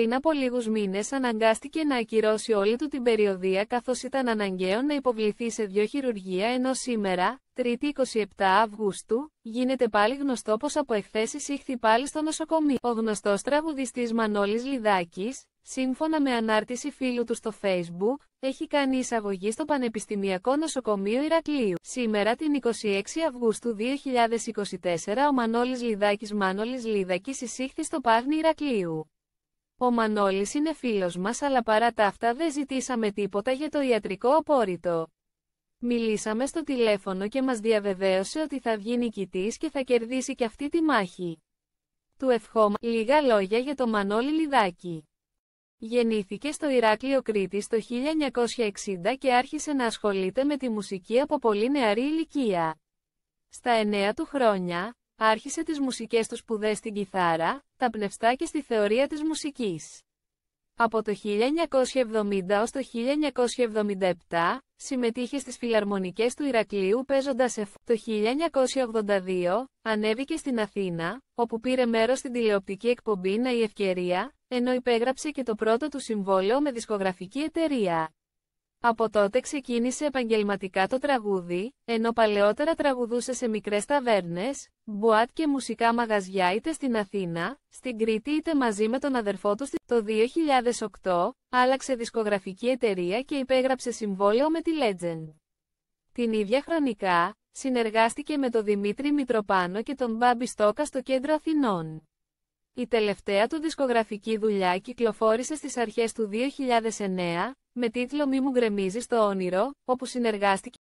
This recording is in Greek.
πριν από λίγους μήνες αναγκάστηκε να ακυρώσει όλη του την περιοδία καθώς ήταν αναγκαίο να υποβληθεί σε δύο χειρουργία ενώ σήμερα, 3η 27 Αυγούστου, γίνεται πάλι γνωστό πως από εχθές εισήχθη πάλι στο νοσοκομείο. Ο γνωστός τραγουδιστής Μανώλης Λιδάκης, σύμφωνα με ανάρτηση φίλου του στο Facebook, έχει κάνει εισαγωγή στο Πανεπιστημιακό Νοσοκομείο Ηρακλείου. Σήμερα την 26 Αυγούστου 2024 ο Μανώλης Λιδάκης Μάνολης Λίδακης εισήχθη στο Πάγνη Ηρακλείου. Ο Μανώλης είναι φίλος μας αλλά παρά τα αυτά δεν ζητήσαμε τίποτα για το ιατρικό απόρριτο. Μιλήσαμε στο τηλέφωνο και μας διαβεβαίωσε ότι θα βγει νικητής και θα κερδίσει και αυτή τη μάχη. Του ευχόμαστε λίγα λόγια για το Μανώλη Λιδάκη. Γεννήθηκε στο Ηράκλειο Κρήτη το 1960 και άρχισε να ασχολείται με τη μουσική από πολύ νεαρή ηλικία. Στα εννέα του χρόνια, άρχισε τις μουσικές του σπουδές στην κιθάρα, τα πνευστά και στη θεωρία της μουσικής. Από το 1970 ως το 1977, συμμετείχε στις φιλαρμονικές του Ηρακλείου παίζοντας εφ. Το 1982, ανέβηκε στην Αθήνα, όπου πήρε μέρος στην τηλεοπτική εκπομπή «Να η Ευκαιρία», ενώ υπέγραψε και το πρώτο του συμβόλαιο με δισκογραφική εταιρεία. Από τότε ξεκίνησε επαγγελματικά το τραγούδι, ενώ παλαιότερα τραγουδούσε σε μικρές ταβέρνες, μπουάτ και μουσικά μαγαζιά είτε στην Αθήνα, στην Κρήτη είτε μαζί με τον αδερφό του. Το 2008, άλλαξε δισκογραφική εταιρεία και υπέγραψε συμβόλαιο με τη Legend. Την ίδια χρονικά, συνεργάστηκε με τον Δημήτρη Μητροπάνο και τον Μπάμπη Στόκα στο κέντρο Αθηνών. Η τελευταία του δισκογραφική δουλειά κυκλοφόρησε στις αρχές του 2009, με τίτλο «Μη μου γκρεμίζεις το όνειρο», όπου συνεργάστηκε